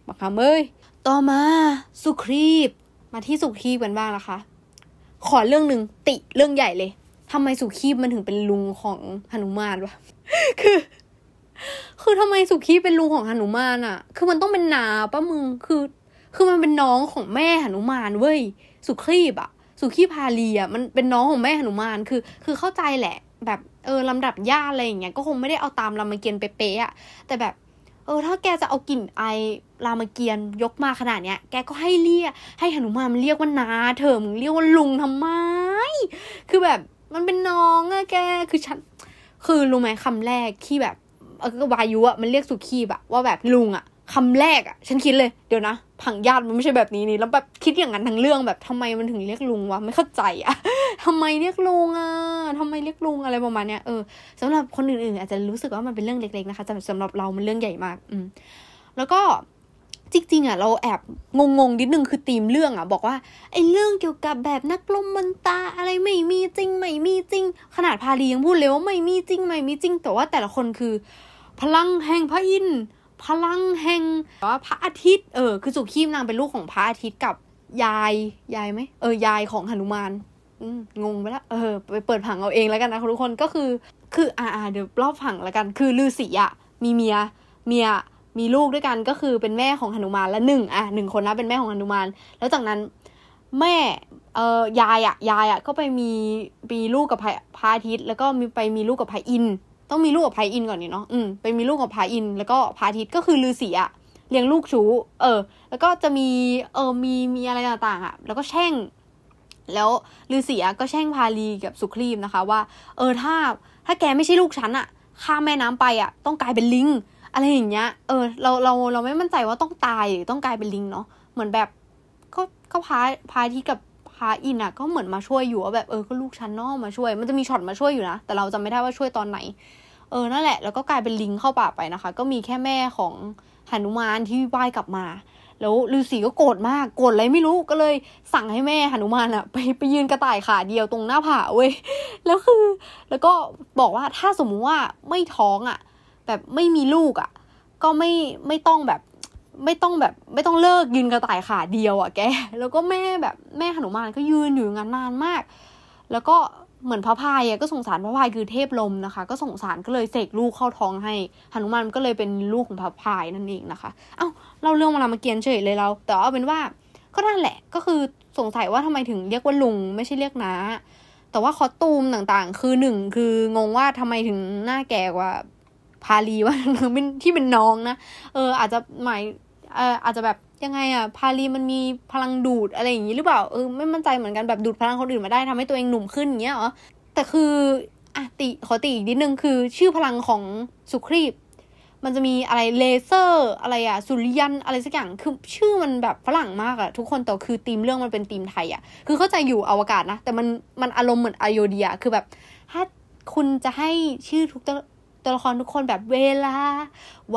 บักคำเอ้ยต่อมา สุครีบมาที่สุครีบกันบ้างนะคะ ขอเรื่องหนึ่งติเรื่องใหญ่เลย ทำไมสุครีบมันถึงเป็นลุงของหนุมานวะคือคือทำไมสุขีเป็นลุงของหนุมานอะคือมันต้องเป็นนาป้ามึง คือ คือมันเป็นน้องของแม่หนุมาน เว้ย สุครีบอะสุขีพาลีอะมันเป็นน้องของแม่หนุมาน คือ คือเข้าใจแหละ แบบ เออลำดับญาติอะไรอย่างเงี้ย ก็คงไม่ได้เอาตามรามเกียรติเป๊ะอะ แต่แบบ เออ ถ้าแกจะเอากลิ่นไอรามเกียรติยกมาขนาดเนี้ย แกก็ให้เรียก ให้หนุมานมันเรียกว่านาเถอะมึงเรียกว่าลุงทำไม คือแบบ มันเป็นน้องอะแก คือฉัน คือรู้ไหมคำแรกที่แบบก็วายุอะมันเรียกสุขีบอะว่าแบบลุงอะคำแรกอะฉันคิดเลยเดี๋ยวนะผังญาติมันไม่ใช่แบบนี้นี่แล้วแบบคิดอย่างนั้นทั้งเรื่องแบบทำไมมันถึงเรียกลุงวะไม่เข้าใจอะทำไมเรียกลุงอะทำไมเรียกลุงอะไรประมาณเนี้ยเออสำหรับคนอื่นๆอาจจะรู้สึกว่ามันเป็นเรื่องเล็กๆนะคะแต่สำหรับเรามันเรื่องใหญ่มากอืมแล้วก็จริงๆอ่ะ เราแอบงงๆนิดนึงคือธีมเรื่องอ่ะ บอกว่าไอ้เรื่องเกี่ยวกับแบบนักลมมนตาอะไรไม่มีจริงไม่มีจริง ขนาดพาลียังพูดเลยว่าไม่มีจริงไม่มีจริงแต่ว่า แต่ละคนคือพลังแห่งพระอินทร์พลังแห่งว่าพระอาทิตย์เออคือสุขีมนางเป็นลูกของพระอาทิตย์กับยายยายไหมเออยายของหนุมานอืมงงไปละเออ ไปเปิดผังเอาเองแล้วกันนะทุกคนก็คือคืออ่าเดี๋ยวรอบผังแล้วกัน คือลือศีอะมีเมีย เมียมีลูกด้วยกันก็คือเป็นแม่ของหนุมานและหนึ่งอ่ะหนึ่งคนนะเป็นแม่ของหนุมาน แล้วจากนั้นแม่เออยายอะยายอะก็ไปมีมีลูกกับพระอาทิตย์ แล้วก็มีไปมีลูกกับพระอินทร์ต้องมีลูกกับพายอินก่อนนี่เนาะ อืมไปมีลูกกับพายอิน แล้วก็พาทิตก็คือลือศีอะเลี้ยงลูกชู เออ แล้วก็จะมี เออมี มีอะไรต่างๆอะแล้วก็แช่ง แล้วลือศีอะก็แช่งพาลีกับสุครีมนะคะ ว่า เออ ถ้า ถ้าแกไม่ใช่ลูกฉันอะข้าแม่น้ำไปอะต้องกลายเป็นลิง อะไรอย่างเงี้ย เออ เรา เรา เราไม่มั่นใจว่าต้องตายหรือต้องกลายเป็นลิงเนาะ เหมือนแบบ ก็ ก็พาพาทิตกับพาอินอะก็เหมือนมาช่วยอยู่ว่าแบบ เออ ก็ลูกฉันนอกมาช่วย มันจะมีช็อตมาช่วยอยู่นะ แต่เราจำไม่ได้ว่าช่วยตอนไหนเออ นั่นแหละ แล้วก็กลายเป็นลิงเข้าป่าไปนะคะ ก็มีแค่แม่ของหนุมานที่ว่ายกลับมา แล้วฤาษีก็โกรธมาก โกรธอะไรไม่รู้ ก็เลยสั่งให้แม่หนุมานอะไปไปยืนกระต่ายขาเดียวตรงหน้าผาเว้ย แล้วคือ แล้วก็บอกว่าถ้าสมมุติว่าไม่ท้องอะแบบไม่มีลูกอะก็ไม่ไม่ต้องแบบไม่ต้องแบบไม่ต้องเลิกยืนกระต่ายขาเดียวอะ่ะแก แล้วก็แม่แบบแม่หนุมานก็ยืนอยู่งันนานมาก แล้วก็เหมือนพระพายก็สงสารพระพายคือเทพลมนะคะ ก็สงสารก็เลยเสกลูกเข้าท้องให้หนุมานก็เลยเป็นลูกของพระพายนั่นเองนะคะ เอา้าเราเรื่องมาลามเกียรติเฉยเลยเราแต่เอาเป็นว่าก็นั่นแหละก็คือสงสัยว่าทำไมถึงเรียกว่าลุงไม่ใช่เรียกน้าแต่ว่าคอตูมต่างๆ คือหนึ่งคืองงว่าทำไมถึงหน้าแก่กว่า พาลีว่าที่เป็นน้องนะ เออ อาจจะหมายอาจจะแบบยังไงอะพาลีมันมีพลังดูดอะไรอย่างนี้หรือเปล่าเออไม่มั่นใจเหมือนกันแบบดูดพลังคนอื่นมาได้ทำให้ตัวเองหนุ่มขึ้นอย่างเงี้ยเหรอแต่คืออ่ะติขอติอีกนิดนึงคือชื่อพลังของสุครีบมันจะมีอะไรเลเซอร์อะไรอะสุริยันอะไรสักอย่าง คือชื่อมันแบบฝรั่งมากอะทุกคนแต่คือธีมเรื่องมันเป็นธีมไทยอะคือเข้าใจอยู่อวกาศนะแต่มันมันอารมณ์เหมือนอโยเดียคือแบบ ถ้าคุณจะให้ชื่อทุกตัวละครทุกคนแบบเวลา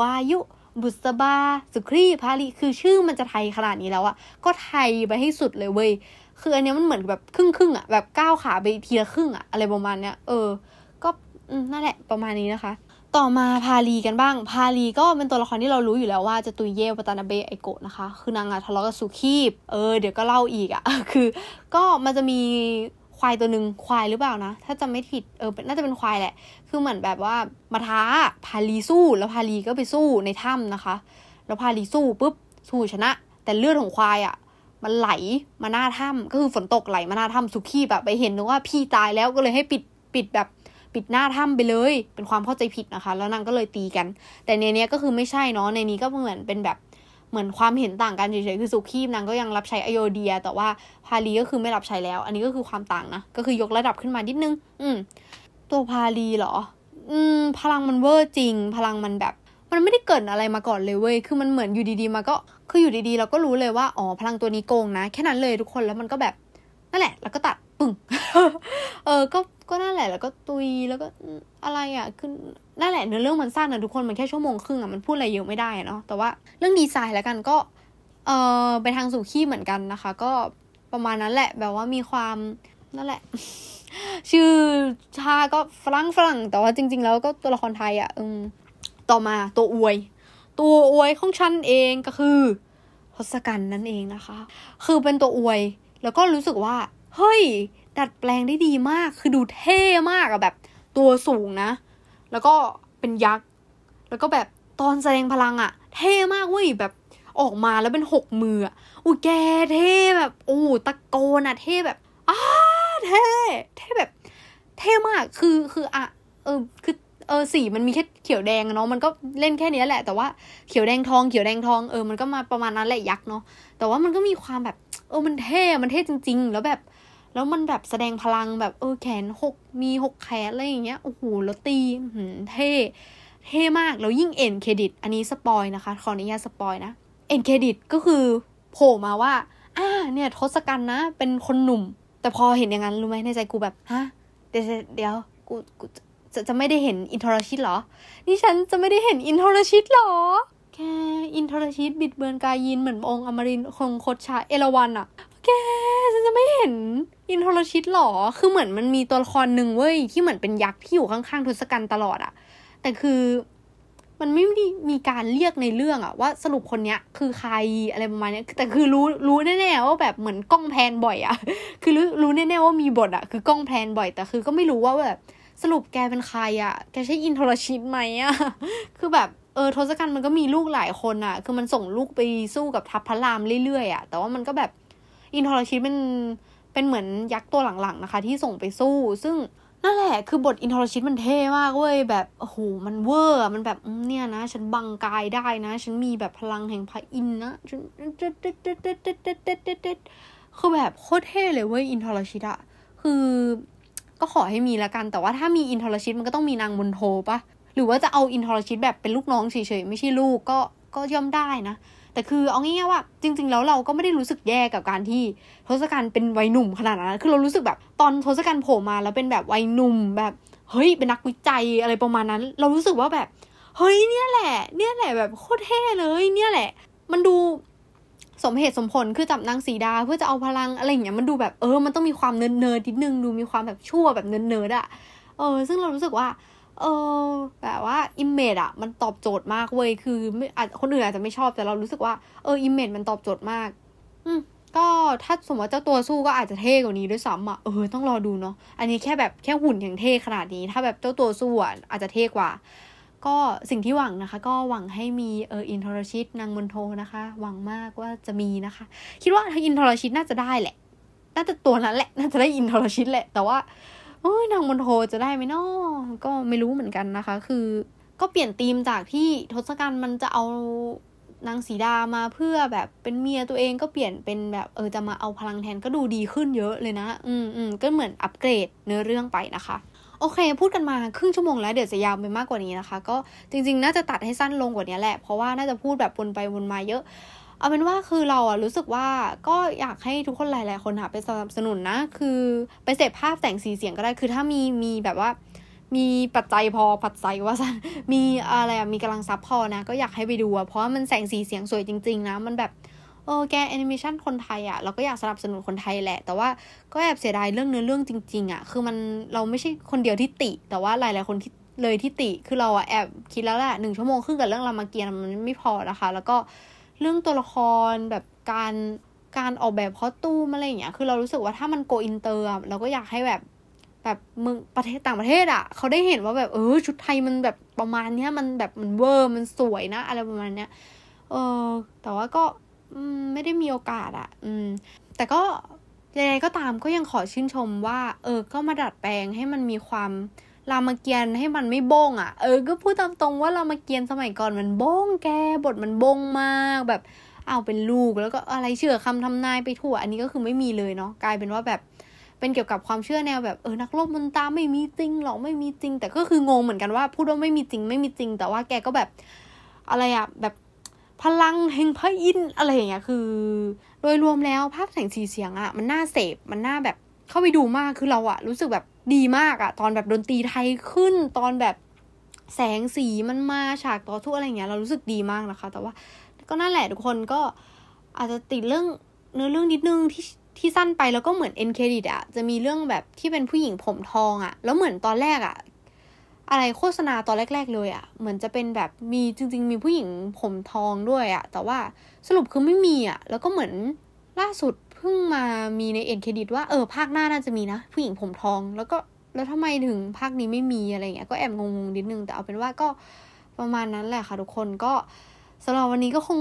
วายุบุษบา สุครีพาลีคือชื่อมันจะไทยขนาดนี้แล้วอะ ก็ไทยไปให้สุดเลยเว้ย คืออันนี้มันเหมือนแบบครึ่งครึ่งอะแบบก้าวขาไปทีละครึ่งอะอะไรประมาณเนี้ย เออ ก็นั่นแหละ ประมาณนี้นะคะ ต่อมาพาลีกันบ้าง พาลีก็เป็นตัวละครที่เรารู้อยู่แล้วว่าจะตุยเย่ปตานาเบไอโกะ นะคะ คือนางอะทะเลาะกับสุคีบ เออ เดี๋ยวก็เล่าอีกอะ คือ ก็มันจะมีควายตัวหนึ่งควายหรือเปล่านะถ้าจำไม่ผิดเออน่าจะเป็นควายแหละคือเหมือนแบบว่ามาท้าพาลีสู้ แล้วพาลีก็ไปสู้ในถ้ำนะคะ แล้วพาลีสู้ปุ๊บสู้ชนะ แต่เลือดของควายอะ่ะมันไหลมาหน้าถ้ำก็คือฝนตกไหลมาหน้าถ้ำสุกี้แบบไปเห็นว่าพี่ตายแล้วก็เลยให้ปิดปิดแบบปิดหน้าถ้ำไปเลย เป็นความเข้าใจผิดนะคะ แล้วนางก็เลยตีกัน แต่ในนี้ก็คือไม่ใช่เนาะในนี้ก็เหมือนเป็นแบบเหมือนความเห็นต่างกันเฉยๆคือสุขีมนางก็ยังรับใช้อโยเดียแต่ว่าพาลีก็คือไม่รับใช้แล้ว อันนี้ก็คือความต่างนะ ก็คือยกระดับขึ้นมานิดนึงอืมตัวพาลีเหรอ อืมพลังมันเวอร์จริง พลังมันแบบ มันไม่ได้เกิดอะไรมาก่อนเลยเว้ย คือมันเหมือนอยู่ดีๆ มา ก็คืออยู่ดีๆเราก็รู้เลยว่าอ๋อพลังตัวนี้โกงนะแค่นั้นเลยทุกคนแล้วมันก็แบบนั่นแหละ แล้วก็ตัด ปึ่งเออก็ก็นั่นแหละ แล้วก็ตุยแล้วก็อะไรอ่ะคือนั่นแหละเนื้อเรื่องมันสั้นนะทุกคนมันแค่ชั่วโมงครึ่งอะมันพูดอะไรเยอะไม่ได้เนาะแต่ว่าเรื่องดีไซน์แล้วกันก็เออไปทางสู่ขี้เหมือนกันนะคะ ก็ประมาณนั้นแหละแบบว่ามีความนั่นแหละ ชื่อชา ก็ฝรั่งฝรั่งแต่ว่าจริง ๆ แล้วก็ตัวละครไทยอะ่ะอืมต่อมาตัวอวย ตัวอวยของฉันเองก็คือทศกัณฐ์นั่นเองนะคะ คือเป็นตัวอวยแล้วก็รู้สึกว่าเฮ้ยดัดแปลงได้ดีมากคือดูเท่มากอะแบบ ตัวสูงนะแล้วก็เป็นยักษ์ แล้วก็แบบตอนแสดงพลังอะเท่มากเว้ย แบบออกมาแล้วเป็นหกมืออุ้ยแกเท่แบบอู้ตะโกนอะเท่แบบ อ้าเท่ เท่แบบ เท่มาก คือคืออ่ะ เออคือเออสีมันมีแค่เขียวแดงเนาะ มันก็เล่นแค่นี้แหละ แต่ว่าเขียวแดงทองเขียวแดงทองเออ มันก็มาประมาณนั้นแหละยักษ์เนาะ แต่ว่ามันก็มีความแบบเออมันเท่ มันเท่จริง ๆ แล้วแบบแล้วมันแบบแสดงพลังแบบเออแขนหกมีหกแขนอะไรอย่างเงี้ยโอ้โหแล้วตีเท่เท่มากแล้วยิ่งเอ็นเครดิต อันนี้สปอยนะคะขออนุญาตสปอยนะ เอ็นเครดิตก็คือโผล่มาว่าอ่าเนี่ยทศกัณฐ์นะ เป็นคนหนุ่ม แต่พอเห็นอย่างนั้น รู้ไหมในใจกูแบบ ฮะ เดี๋ยวเดี๋ยวกูกูจะจะไม่ได้เห็นอินทรชิตหรอ นี่ฉันจะไม่ได้เห็นอินทรชิตหรอแกอินทรชิตบิดเบือนกายยินเหมือนองค์อมรินคงคดชาเอราวันอะแกไม่เห็นอินทรชิตหรอ คือเหมือนมันมีตัวละครหนึ่งเว้ยที่เหมือนเป็นยักษ์ที่อยู่ข้างๆทศกัณฐ์ตลอดอะ แต่คือมันไม่ได้มีการเรียกในเรื่องอะว่าสรุปคนเนี้ยคือใครอะไรประมาณเนี้ย แต่คือรู้รู้แน่ๆว่าแบบเหมือนกล้องแพนบ่อยอะ คือรู้รู้แน่ๆว่ามีบทอะคือกล้องแพนบ่อยแต่คือก็ไม่รู้ว่าแบบสรุปแกเป็นใครอะแกใช่อินทรชิตไหมอะ คือแบบเออทศกัณฐ์มันก็มีลูกหลายคนอะคือมันส่งลูกไปสู้กับทัพพระรามเรื่อยๆอะแต่ว่ามันก็แบบอินทรชิตเป็นเป็นเหมือนยักษ์ตัวหลังๆนะคะ ที่ส่งไปสู้ ซึ่งนั่นแหละคือบทอินทรชิตมันเท่มากเว้ยแบบโอ้โหมันเวอร์มันแบบเนี่ยนะฉันบังกายได้นะฉันมีแบบพลังแห่งพระอินนะฉันคือแบบโคตรเท่เลยเว้ยอินทรชิตอะคือ ก็ขอให้มีละกัน แต่ว่าถ้ามีอินทรชิตมันก็ต้องมีนางมนโทปะหรือว่าจะเอาอินทรชิตแบบเป็นลูกน้องเฉยๆไม่ใช่ลูกก็ก็ย่อมได้นะแต่คือเอาง่ายๆว่าจริงๆ แล้วเราก็ไม่ได้รู้สึกแย่กับการที่ทศกัณฐ์เป็นวัยหนุ่มขนาดนั้น คือเรารู้สึกแบบตอนทศกัณฐ์โผล่มาแล้วเป็นแบบวัยหนุ่มแบบเฮ้ยเป็นนักวิจัยอะไรประมาณนั้น เรารู้สึกว่าแบบเฮ้ยเนี่ยแหละเนี่ยแหละแบบโคตรเท่เลย เนี่ยแหละ มันดูสมเหตุสมผลคือจับนางสีดาเพื่อจะเอาพลังอะไรอย่างเงี้ยมันดูแบบเออมันต้องมีความเนินเนินนิดนึงดูมีความแบบชั่วแบบเนินเนินอะเออซึ่งเรารู้สึกว่าเออแบบว่าอิมเมจอะมันตอบโจทย์มากเว้ยคือ ไม่อาจคนอื่นอาจจะไม่ชอบแต่เรารู้สึกว่าเอออิมเมจมันตอบโจทย์มาก อืมก็ถ้าสมมติเจ้าตัวสู้ก็อาจจะเท่กว่านี้ ด้วยซ้ำอ่ะเออต้องรอดูเนาะอันนี้แค่แบบแค่หุ่นอย่างเท่ขนาดนี้ถ้าแบบเจ้าตัวสู้อ่ะอาจจะเท่กว่า ก็สิ่งที่หวังนะคะ ก็หวังให้มีเอออินทรชิตนางมณโทนะคะ หวังมากว่าจะมีนะคะ คิดว่าอินทรชิตน่าจะได้แหละ น่าจะตัวนั้นแหละน่าจะได้อินทรชิตแหละ แต่ว่าโอ้ยนางมนโทจะได้ไหมนอก็ไม่รู้เหมือนกันนะคะ คือก็เปลี่ยนธีมจากที่ทศกัณฐ์มันจะเอานางสีดามาเพื่อแบบเป็นเมียตัวเองก็เปลี่ยนเป็นแบบเออจะมาเอาพลังแทนก็ดูดีขึ้นเยอะเลยนะ อืมอืมก็เหมือนอัปเกรดเนื้อเรื่องไปนะคะ โอเคพูดกันมาครึ่งชั่วโมงแล้วเดี๋ยวจะยาวไปมากกว่านี้นะคะ ก็จริงๆน่าจะตัดให้สั้นลงกว่านี้แหละ เพราะว่าน่าจะพูดแบบวนไปวนมาเยอะเอาเป็นว่าคือเราอะรู้สึกว่าก็อยากให้ทุกคนหลายๆคนค่ะไปสนับสนุนนะ คือไปเสพภาพแต่งสีเสียงก็ได้คือถ้ามีมีแบบว่ามีปัจจัยพอปัจจัยว่ามีอะไรอะมีกำลังซับพอนะก็อยากให้ไปดูอะเพราะมันแสงสีเสียงสวยจริง ๆ นะมันแบบโอ้แกแอนิเมชันคนไทยอะเราก็อยากสนับสนุนคนไทยแหละ แต่ว่าก็แอบเสียดายเรื่องเนื้อเรื่องจริง ๆอะะคือมันเราไม่ใช่คนเดียวที่ติ แต่ว่าหลายๆคนที่เลยที่ติ คือเราอะะแอบคิดแล้วแหละหนึ่งชั่วโมงครึ่งกับเรื่องรามเกียรติมันไม่พอนะคะ แล้วก็เรื่องตัวละครแบบการการออกแบบคอตูมอะไรอย่างเงี้ย คือเรารู้สึกว่าถ้ามันโกอินเตอร์เราก็อยากให้แบบแบบมึงประเทศต่างประเทศอะ่ะ เขาได้เห็นว่าแบบ เออชุดไทยมันแบบประมาณเนี้ยมันแบบมันเวอร์มันสวยนะอะไรประมาณเนี้ยเออแต่ว่าก็ไม่ได้มีโอกาสอะ่ะ อืมแต่ก็ยังไงก็ตามก็ยังขอชื่นชมว่า เออ ก็มาดัดแปลงให้มันมีความรามเกียรติให้มันไม่บงอะ่ะ เออ ก็พูดตามตรงว่ารามเกียรติสมัยก่อนมันบงแกบทมันบงมาก แบบเอาเป็นลูกแล้วก็อะไรเชื่อคำทำนายไปทั่วอันนี้ก็คือไม่มีเลยเนาะกลายเป็นว่าแบบเป็นเกี่ยวกับความเชื่อแนว แบบเออนักลบมันตาไม่มีจริงหรอกไม่มีจริงแต่ก็คืองงเหมือนกันว่าพูดว่าไม่มีจริงไม่มีจริง แต่ว่าแกก็แบบ อะไรอะแบบพลังแห่งพระอินอะไรอย่างเงี้ยคือ โดยรวมแล้วภาพแสงสีเสียงอะมันน่าเสพมันน่าแบบเข้าไปดูมากคือเราอะรู้สึกแบบดีมากอะตอนแบบดนตรีไทยขึ้นตอนแบบแสงสีมันมาฉากต่อทุกอะไรเงี้ยเรารู้สึกดีมากนะคะ แต่ว่าก็นั่นแหละทุกคนก็อาจจะติดเรื่องเนื้อเรื่องนิดนึงที่ที่สั้นไปแล้วก็เหมือนเอ็นเครดิตอะจะมีเรื่องแบบที่เป็นผู้หญิงผมทองอะแล้วเหมือนตอนแรกอะอะไรโฆษณาตอนแรก ๆ เลยอะเหมือนจะเป็นแบบมีจริงๆ มีผู้หญิงผมทองด้วยอะแต่ว่าสรุปคือไม่มีอะแล้วก็เหมือนล่าสุดพิ่งมามีในเอ็นเครดิตว่าเออภาคหน้าน่าจะมีนะ ผู้หญิงผมทอง แล้วก็แล้วทำไมถึงภาคนี้ไม่มีอะไรเงี้ยก็แอบงงนิดนึง แต่เอาเป็นว่าก็ประมาณนั้นแหละค่ะทุกคนก็สำหรับวันนี้ก็คง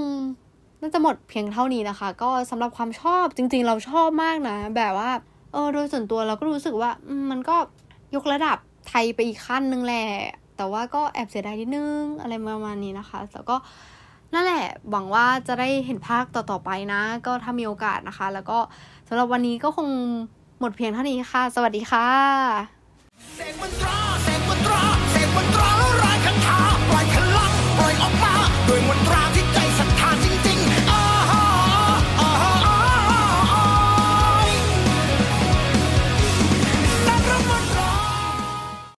น่าจะหมดเพียงเท่านี้นะคะ ก็สำหรับความชอบจริงๆเราชอบมากนะ แบบว่า เออ โดยส่วนตัวเราก็รู้สึกว่ามันก็ยกระดับไทยไปอีกขั้นนึงแหละแต่ว่าก็แอบเสียดายนิดนึงอะไรประมาณนี้นะคะแต่ก็นั่นแหละ หวังว่าจะได้เห็นภาคต่อ ๆ ไปนะ ก็ถ้ามีโอกาสนะคะ แล้วก็สำหรับวันนี้ก็คงหมดเพียงเท่านี้ค่ะ สวัสดีค่ะ